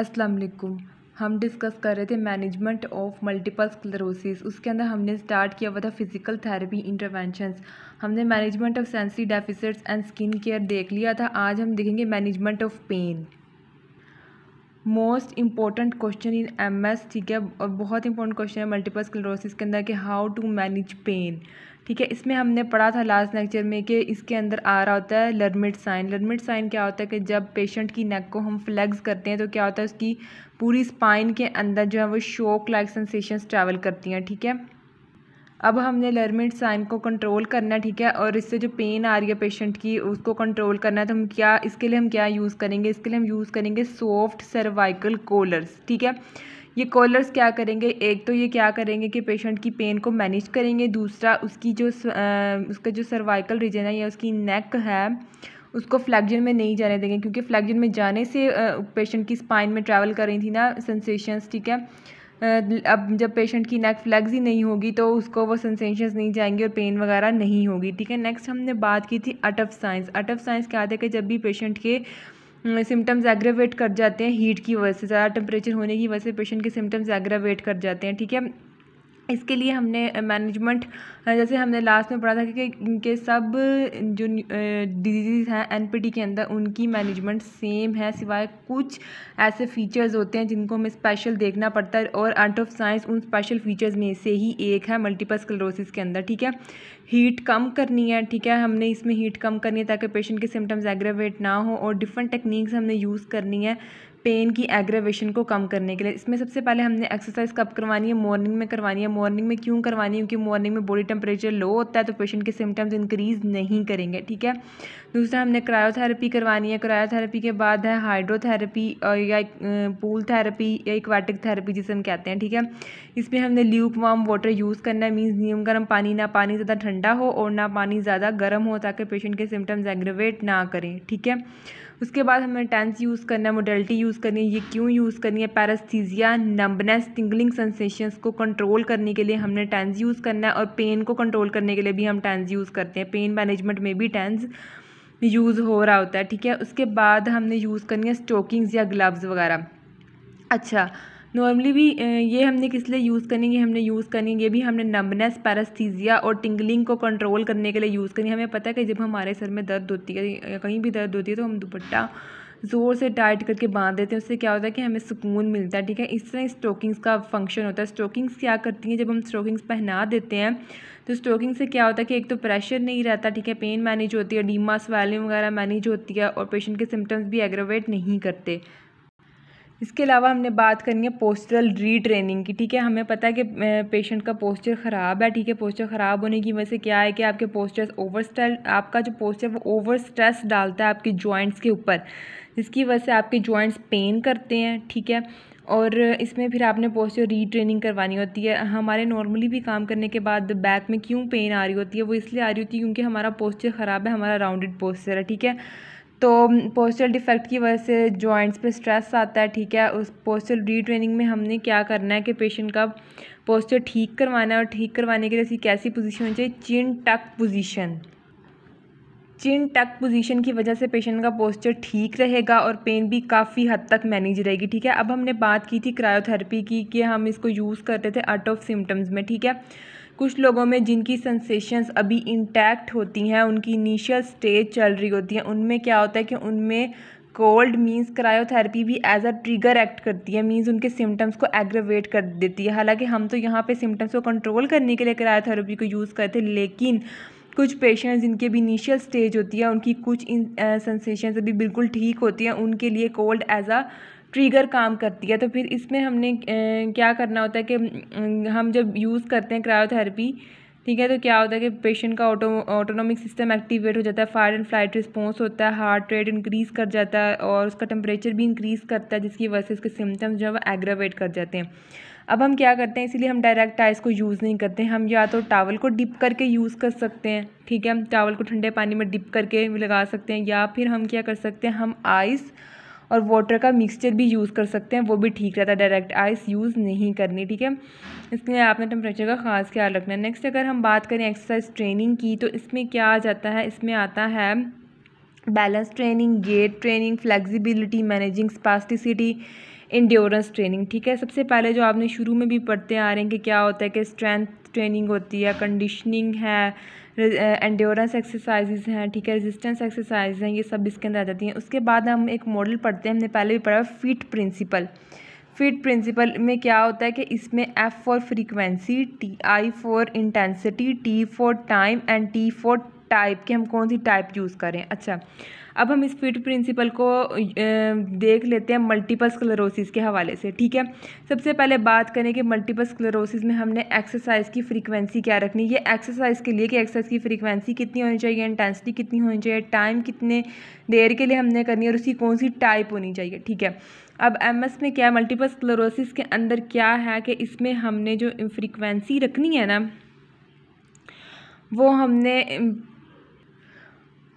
अस्सलाम वालेकुम हम डिस्कस कर रहे थे मैनेजमेंट ऑफ मल्टीपल स्क्लेरोसिस उसके अंदर हमने स्टार्ट किया हुआ था फिजिकल थेरेपी इंटरवेंशंस हमने management of sensory deficits and skin care देख लिया था आज हम देखेंगे management of pain most important question in M S ठीक है और बहुत इंपॉर्टेंट क्वेश्चन है मल्टीपल स्क्लेरोसिस के अंदर कि हाउ टू मैनेज पेन ठीक है इसमें हमने पढ़ा था लास्ट लेक्चर में कि इसके अंदर आ रहा होता है लर्मिट साइन लर्मिट साइन क्या होता है कि जब पेशेंट की नेक को हम फ्लैग्स करते हैं तो क्या होता है उसकी पूरी स्पाइन के अंदर जो है वो शोक लाइक सेंसेशंस ट्रैवल करती हैं ठीक है थीके? अब हमने लर्मिट साइन को कंट्रोल करना है ठीक है और इससे जो पेन आ रही है पेशेंट की उसको कंट्रोल करना है तो हम क्या इसके लिए हम क्या यूज़ करेंगे इसके लिए हम यूज़ करेंगे सॉफ्ट सर्वाइकल कोलर्स ठीक है ये कॉलर्स क्या करेंगे एक तो ये क्या करेंगे कि पेशेंट की पेन को मैनेज करेंगे दूसरा उसकी जो उसका जो सर्वाइकल रीजन है या उसकी नेक है उसको फ्लैक्जन में नहीं जाने देंगे क्योंकि फ्लैक्जन में जाने से पेशेंट की स्पाइन में ट्रैवल कर रही थी ना सेंसेशंस ठीक है अब जब पेशेंट की नेक ही नहीं होगी तो उसको वो सेंसेशंस नहीं जाएंगी और पेन वगैरह नहीं होगी ठीक है नेक्स्ट हमने बात की थी अटफ साइंस अटफ साइंस क्या थे कि जब भी पेशेंट के सिम्टम्स एग्रेवेट कर जाते हैं हीट की वजह से ज़्यादा टेम्परेचर होने की वजह से पेशेंट के सिम्टम्स एग्रेवेट कर जाते हैं ठीक है इसके लिए हमने मैनेजमेंट जैसे हमने लास्ट में पढ़ा था कि इनके सब जो डिजीज़ हैं एनपीटी के अंदर उनकी मैनेजमेंट सेम है सिवाय कुछ ऐसे फीचर्स होते हैं जिनको हमें स्पेशल देखना पड़ता है और आर्ट ऑफ साइंस उन स्पेशल फीचर्स में से ही एक है मल्टीपल स्क्लेरोसिस के अंदर ठीक है हीट कम करनी है ठीक है हमने इसमें हीट कम करनी है ताकि पेशेंट के सिम्टम्स एग्रेवेट ना हो और डिफरेंट टेक्निक्स हमने यूज़ करनी है पेन की एग्रेवेशन को कम करने के लिए इसमें सबसे पहले हमने एक्सरसाइज कब करवानी है मॉर्निंग में करवानी है मॉर्निंग में क्यों करवानी है क्योंकि मॉर्निंग में बॉडी टेम्परेचर लो होता है तो पेशेंट के सिम्टम्स इंक्रीज नहीं करेंगे ठीक है दूसरा हमने क्रायोथेरेपी करवानी है क्रायोथेरेपी के बाद है हाइड्रोथेरेपी या पूल थेरेपी या इक्वाटिक थेरेपी जिसे हम कहते हैं ठीक है इसमें हमने ल्यूक वार्म वाटर यूज़ करना है मीन्स न्यूम गर्म पानी ना पानी ज़्यादा ठंडा हो और ना पानी ज़्यादा गर्म हो ताकि पेशेंट के सिम्टम्स एग्रेवेट ना करें ठीक है उसके बाद हमें टेंस यूज़ करना है मोडलिटी यूज़ करनी है ये क्यों यूज़ करनी है पैरस्थीजिया नंबनेस टिंगलिंग सेंसेशंस को कंट्रोल करने के लिए हमने टेंस यूज़ करना है और पेन को कंट्रोल करने के लिए भी हम टेंस यूज़ करते हैं पेन मैनेजमेंट में भी टेंस यूज़ हो रहा होता है ठीक है उसके बाद हमने यूज़ करनी है स्टोकिंग्स या ग्लव्स वगैरह अच्छा नॉर्मली भी ये हमने किस लिए यूज़ करनी है हमने यूज़ करनी है ये भी हमने नम्बनेस पैरस्थीजिया और टिंगलिंग को कंट्रोल करने के लिए यूज़ करनी है हमें पता है कि जब हमारे सर में दर्द होती है या कहीं भी दर्द होती है तो हम दुपट्टा ज़ोर से टाइट करके बांध देते हैं उससे क्या होता है कि हमें सुकून मिलता है ठीक है इस तरह स्टोकिंग्स का फंक्शन होता है स्टोकिंग्स क्या करती हैं जब हम स्टोकिंग्स पहना देते हैं तो स्टोकिंग से क्या होता है कि एक तो प्रेशर नहीं रहता ठीक है पेन मैनेज होती है डीमा स्वेलिंग वगैरह मैनेज होती है और पेशेंट के सिम्टम्स भी एग्रोवेट नहीं करते इसके अलावा हमने बात करनी है पोस्टरल रीट्रेनिंग की ठीक है हमें पता है कि पेशेंट का पोस्चर ख़राब है ठीक है पोस्चर ख़राब होने की वजह से क्या है कि आपके पोस्चर ओवर स्ट्रेस आपका जो पोस्चर वो ओवर स्ट्रेस डालता है आपके जॉइंट्स के ऊपर जिसकी वजह से आपके जॉइंट्स पेन करते हैं ठीक है और इसमें फिर आपने पोस्चर रीट्रेनिंग करवानी होती है हमारे नॉर्मली भी काम करने के बाद बैक में क्यों पेन आ रही होती है वो इसलिए आ रही होती है क्योंकि हमारा पोस्चर ख़राब है हमारा राउंडेड पोस्चर है ठीक है तो पोस्टल डिफेक्ट की वजह से जॉइंट्स पे स्ट्रेस आता है ठीक है उस पोस्टल रीट्रेनिंग में हमने क्या करना है कि पेशेंट का पोस्चर ठीक करवाना है और ठीक करवाने के लिए उसकी कैसी पोजीशन होनी चाहिए चिन टक पोजीशन चिन टक पोजीशन की वजह से पेशेंट का पोस्चर ठीक रहेगा और पेन भी काफ़ी हद तक मैनेज रहेगी ठीक है अब हमने बात की थी क्रायोथेरेपी की कि हम इसको यूज़ करते थे आउट ऑफ सिम्टम्स में ठीक है कुछ लोगों में जिनकी सेंसेशंस अभी इंटैक्ट होती हैं उनकी इनिशियल स्टेज चल रही होती हैं उनमें क्या होता है कि उनमें कोल्ड मीन्स क्रायोथेरेपी भी एज अ ट्रिगर एक्ट करती है मीन्स उनके सिम्टम्स को एग्रेवेट कर देती है हालांकि हम तो यहाँ पे सिम्टम्स को कंट्रोल करने के लिए क्रायोथेरेपी को यूज़ करते हैं लेकिन कुछ पेशेंट्स जिनके भी इनिशियल स्टेज होती है उनकी कुछ सेंसेशन अभी बिल्कुल ठीक होती हैं उनके लिए कोल्ड एज अ ट्रिगर काम करती है तो फिर इसमें हमने क्या करना होता है कि हम जब यूज़ करते हैं क्रायोथेरेपी ठीक है तो क्या होता है कि पेशेंट का ऑटो ऑटोनॉमिक सिस्टम एक्टिवेट हो जाता है फायर एंड फ्लाइट रिस्पॉन्स होता है हार्ट रेट इंक्रीज़ कर जाता है और उसका टेम्परेचर भी इंक्रीज़ करता है जिसकी वजह से उसके सिम्टम्स जो है वो एग्रावेट कर जाते हैं अब हम क्या करते हैं इसीलिए हम डायरेक्ट आइस को यूज़ नहीं करते हम या तो टावल को डिप करके यूज़ कर सकते हैं ठीक है हम टावल को ठंडे पानी में डिप करके लगा सकते हैं या फिर हम क्या कर सकते हैं हम आइस और वाटर का मिक्सचर भी यूज़ कर सकते हैं वो भी ठीक रहता है डायरेक्ट आइस यूज़ नहीं करनी ठीक है इसलिए आपने टेम्परेचर का ख़ास ख्याल रखना है नेक्स्ट अगर हम बात करें एक्सरसाइज ट्रेनिंग की तो इसमें क्या आ जाता है इसमें आता है balance training gait training flexibility managing spasticity endurance training ठीक है सबसे पहले जो आपने शुरू में भी पढ़ते आ रहे हैं कि क्या होता है कि स्ट्रेंथ ट्रेनिंग होती है कंडीशनिंग है एंड्योरेंस एक्सरसाइजेज हैं ठीक है रेजिस्टेंस एक्सरसाइज हैं ये सब इसके अंदर आ जाती हैं उसके बाद हम एक मॉडल पढ़ते हैं हमने पहले भी पढ़ा फिट प्रिंसिपल फिट प्रिंसिपल में क्या होता है कि इसमें F for frequency T I for intensity T for time and T for type के हम कौन सी टाइप यूज़ करें अच्छा अब हम इस फिट प्रिंसिपल को देख लेते हैं मल्टीपल स्क्लेरोसिस के हवाले से ठीक है सबसे पहले बात करें कि मल्टीपल स्क्लेरोसिस में हमने एक्सरसाइज की फ्रीक्वेंसी क्या रखनी है एक्सरसाइज के लिए कि एक्सरसाइज की फ्रीक्वेंसी कितनी होनी चाहिए इंटेंसिटी कितनी होनी चाहिए टाइम कितने देर के लिए हमने करनी है और उसकी कौन सी टाइप होनी चाहिए ठीक है अब एस में क्या मल्टीपल स्क्लेरोसिस के अंदर क्या है कि इसमें हमने जो फ्रीक्वेंसी रखनी है ना वो हमने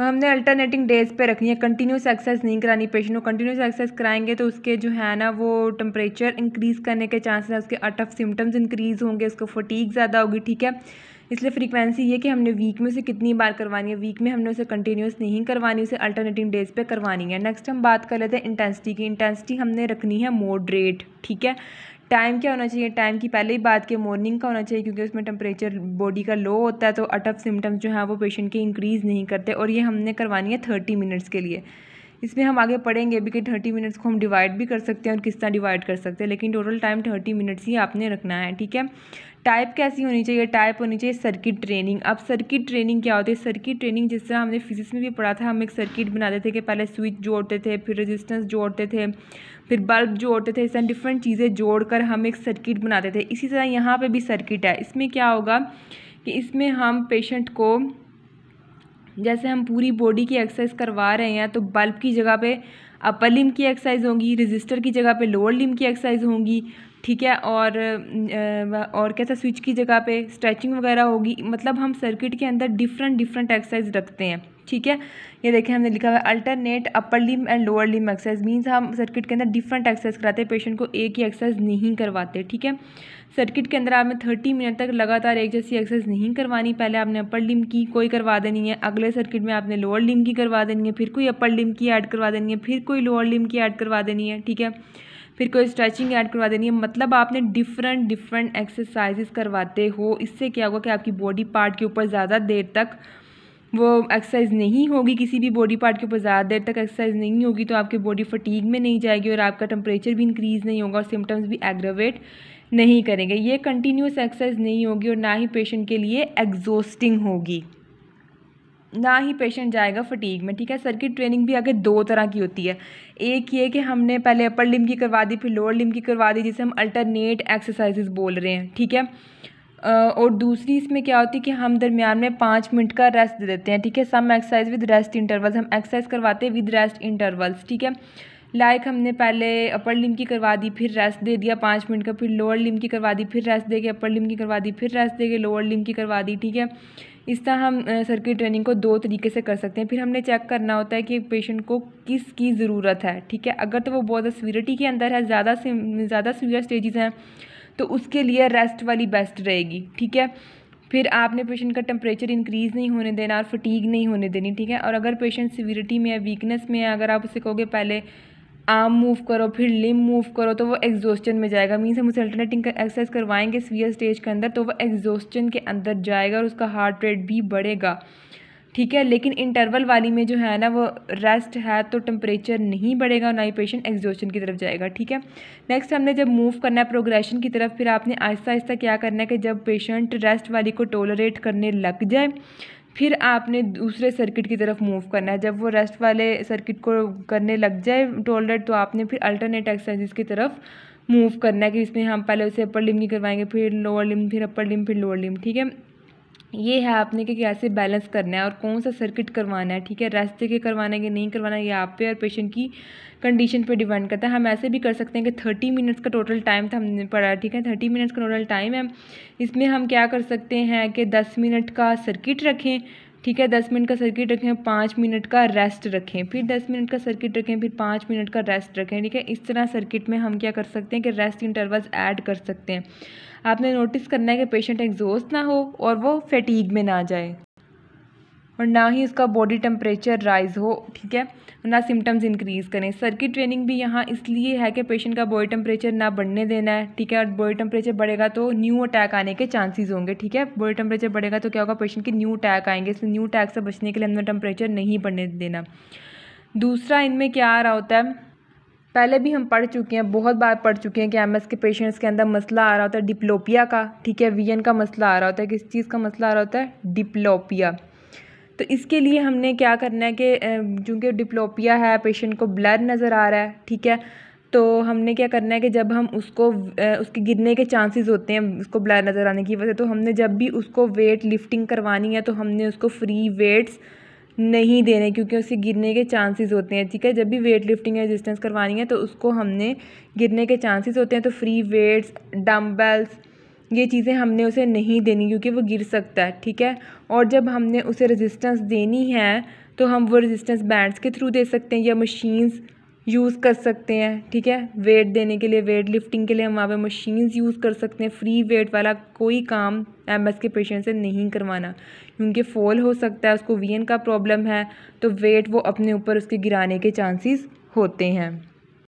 हमने अल्टरनेटिंग डेज पे रखनी है कंटिन्यूस एक्सरसाइज नहीं करानी पेशेंट को कंटिन्यूस एक्सरसाइज कराएंगे तो उसके जो है ना वो टेम्परेचर इंक्रीज़ करने के चांसेस है उसके अटफ ऑफ सिम्टम्स इंक्रीज़ होंगे उसको फटीक ज़्यादा होगी ठीक है इसलिए फ्रीक्वेंसी ये कि हमने वीक में उसे कितनी बार करवानी है वीक में हमने उसे कंटिन्यूस नहीं करवानी उसे अल्टरनेटिंग डेज पे करवानी है नेक्स्ट हम बात कर लेते हैं इंटेंसिटी की इंटेंसिटी हमने रखनी है मॉडरेट ठीक है टाइम क्या होना चाहिए टाइम की पहले ही बात के मॉर्निंग का होना चाहिए क्योंकि उसमें टेम्परेचर बॉडी का लो होता है तो अटअप सिम्टम्स जो हैं वो पेशेंट के इंक्रीज़ नहीं करते और ये हमने करवानी है थर्टी मिनट्स के लिए इसमें हम आगे पढ़ेंगे भी कि थर्टी मिनट्स को हम डिवाइड भी कर सकते हैं और किस तरह डिवाइड कर सकते हैं लेकिन टोटल टाइम थर्टी मिनट्स ही आपने रखना है ठीक है टाइप कैसी होनी चाहिए टाइप होनी चाहिए सर्किट ट्रेनिंग अब सर्किट ट्रेनिंग क्या होती है सर्किट ट्रेनिंग जिस तरह हमने फिजिक्स में भी पढ़ा था हम एक सर्किट बनाते थे कि पहले स्विच जोड़ते थे फिर रेजिस्टेंस जोड़ते थे फिर बल्ब जोड़ते थे इस तरह डिफरेंट चीज़ें जोड़कर हम एक सर्किट बनाते थे इसी तरह यहाँ पर भी सर्किट है इसमें क्या होगा कि इसमें हम पेशेंट को जैसे हम पूरी बॉडी की एक्सरसाइज करवा रहे हैं तो बल्ब की जगह पे अपर लिम की एक्सरसाइज होगी रजिस्टर की जगह पे लोअर लिम की एक्सरसाइज होंगी ठीक है और और कैसा स्विच की जगह पे स्ट्रेचिंग वगैरह होगी मतलब हम सर्किट के अंदर डिफरेंट डिफरेंट एक्सरसाइज रखते हैं ठीक है ये देखें हमने लिखा हुआ है alternate upper limb and lower limb exercise means हम सर्किट के अंदर डिफरेंट एक्सरसाइज कराते हैं पेशेंट को एक ही एक्सरसाइज नहीं करवाते ठीक है सर्किट के अंदर आपने थर्टी मिनट तक लगातार एक जैसी एक्सरसाइज नहीं करवानी पहले आपने अपर लिम की कोई करवा देनी है अगले सर्किट में आपने लोअर लिम की करवा देनी है फिर कोई अपर लिम की ऐड करवा देनी है फिर कोई लोअर लिम की ऐड करवा देनी है ठीक है फिर कोई स्ट्रेचिंग ऐड करवा देनी है मतलब आपने डिफरेंट डिफरेंट एक्सरसाइजेस करवाते हो इससे क्या होगा कि आपकी बॉडी पार्ट के ऊपर ज़्यादा देर तक वो एक्सरसाइज नहीं होगी किसी भी बॉडी पार्ट के ऊपर ज़्यादा देर तक एक्सरसाइज नहीं होगी तो आपकी बॉडी फटीग में नहीं जाएगी और आपका टेम्परेचर भी इंक्रीज़ नहीं होगा और सिम्टम्स भी एग्रवेट नहीं करेंगे ये कंटिन्यूस एक्सरसाइज नहीं होगी और ना ही पेशेंट के लिए एग्जॉस्टिंग होगी ना ही पेशेंट जाएगा फटीग में ठीक है सर्किट ट्रेनिंग भी आगे दो तरह की होती है एक ये कि हमने पहले अपर लिम की करवा दी फिर लोअर लिम की करवा दी जिसे हम अल्टरनेट एक्सरसाइजेज बोल रहे हैं ठीक है और दूसरी इसमें क्या होती है कि हम दरमियान में पाँच मिनट का रेस्ट दे देते हैं ठीक है some exercise with rest intervals हम एक्सरसाइज करवाते हैं विद रेस्ट इंटरवल्स ठीक है लाइक like हमने पहले अपर लिम की करवा दी फिर रेस्ट दे दिया पाँच मिनट का फिर लोअर लिम की करवा दी फिर रेस्ट दे के अपर लिम की करवा दी फिर रेस्ट दे के लोअर लिम की करवा दी ठीक है इस तरह हम सर की ट्रेनिंग को दो तरीके से कर सकते हैं फिर हमने चेक करना होता है कि पेशेंट को किस की ज़रूरत है ठीक है अगर तो वो बहुत सीवियरिटी के अंदर है ज़्यादा ज़्यादा सीवियर स्टेजेस हैं तो उसके लिए रेस्ट वाली बेस्ट रहेगी ठीक है फिर आपने पेशेंट का टेम्परेचर इंक्रीज़ नहीं होने देना और फटीग नहीं होने देनी ठीक है और अगर पेशेंट सिविरिटी में है वीकनेस में है अगर आप उसे कहोगे पहले आर्म मूव करो फिर लिम मूव करो तो वो एग्जॉस्टन में जाएगा मीन्स हम उसे अल्टरनेटिंग एक्सरसाइज करवाएंगे सीवियर स्टेज के अंदर तो वो एग्जॉस्टन के अंदर जाएगा और उसका हार्ट रेट भी बढ़ेगा ठीक है लेकिन इंटरवल वाली में जो है ना वो रेस्ट है तो टेम्परेचर नहीं बढ़ेगा ना ही पेशेंट एग्जोशन की तरफ जाएगा ठीक है नेक्स्ट हमने जब मूव करना है प्रोग्रेशन की तरफ फिर आपने आहिस्ता आहिस्ता क्या करना है कि जब पेशेंट रेस्ट वाली को टोलरेट करने लग जाए फिर आपने दूसरे सर्किट की तरफ मूव करना है जब वो रेस्ट वाले सर्किट को करने लग जाए टोलरेट तो आपने फिर अल्टरनेट एक्सरसाइज की तरफ मूव करना है कि इसमें हम पहले उसे अपर लिम की करवाएंगे फिर लोअर लिम फिर अपर लिम फिर लोअर लिम ठीक है ये है आपने कि कैसे बैलेंस करना है और कौन सा सर्किट करवाना है ठीक है रेस्ट के करवाना है कि नहीं करवाना है ये आप पे और पेशेंट की कंडीशन पे डिपेंड करता है हम ऐसे भी कर सकते हैं कि थर्टी मिनट्स का टोटल टाइम था हमने पढ़ा है ठीक है थर्टी मिनट्स का टोटल टाइम है इसमें हम क्या कर सकते हैं कि दस मिनट का सर्किट रखें ठीक है दस मिनट का सर्किट रखें पाँच मिनट का रेस्ट रखें फिर दस मिनट का सर्किट रखें फिर पाँच मिनट का रेस्ट रखें ठीक है इस तरह सर्किट में हम क्या कर सकते हैं कि रेस्ट इंटरवल्स ऐड कर सकते हैं आपने नोटिस करना है कि पेशेंट एग्जॉस्ट ना हो और वो फटीग में ना जाए और ना ही उसका बॉडी टेम्परेचर राइज़ हो ठीक है ना सिम्टम्स इंक्रीज़ करें सर की ट्रेनिंग भी यहाँ इसलिए है कि पेशेंट का बॉडी टेम्परेचर ना बढ़ने देना है ठीक है और बॉडी टेम्परेचर बढ़ेगा तो न्यू अटैक आने के चांसेस होंगे ठीक है बॉडी टेम्परेचर बढ़ेगा तो क्या होगा पेशेंट के न्यू अटैक आएंगे इसलिए न्यू अटैक से बचने के लिए हमें टेम्परेचर नहीं बढ़ने देना दूसरा इनमें क्या आ रहा होता है पहले भी हम पढ़ चुके हैं बहुत बार पढ़ चुके हैं कि एम के पेशेंट्स के अंदर मसला आ रहा होता है डिप्लोपिया का ठीक है वीएन का मसला आ रहा होता है किस चीज़ का मसला आ रहा होता है डिप्लोपिया तो इसके लिए हमने क्या करना है कि चूँकि डिप्लोपिया है पेशेंट को ब्लर नज़र आ रहा है ठीक है तो हमने क्या करना है कि जब हम उसको उसके गिरने के चांसेस होते हैं उसको ब्लर नज़र आने की वजह तो हमने जब भी उसको वेट लिफ्टिंग करवानी है तो हमने उसको फ्री वेट्स नहीं देने क्योंकि उससे गिरने के चांसेस होते हैं ठीक है जब भी वेट लिफ्टिंग रेजिस्टेंस करवानी है तो उसको हमने गिरने के चांसेस होते हैं तो फ्री वेट्स डम्बल्स ये चीज़ें हमने उसे नहीं देनी क्योंकि वो गिर सकता है ठीक है और जब हमने उसे रेजिस्टेंस देनी है तो हम वो रेजिस्टेंस बैंड्स के थ्रू दे सकते हैं या मशीन्स यूज़ कर सकते हैं ठीक है वेट देने के लिए वेट लिफ्टिंग के लिए हम वहाँ पे मशीन्स यूज़ कर सकते हैं फ्री वेट वाला कोई काम एमएस के पेशेंट से नहीं करवाना क्योंकि फॉल हो सकता है उसको वीएन का प्रॉब्लम है तो वेट वो अपने ऊपर उसके गिराने के चांसेस होते हैं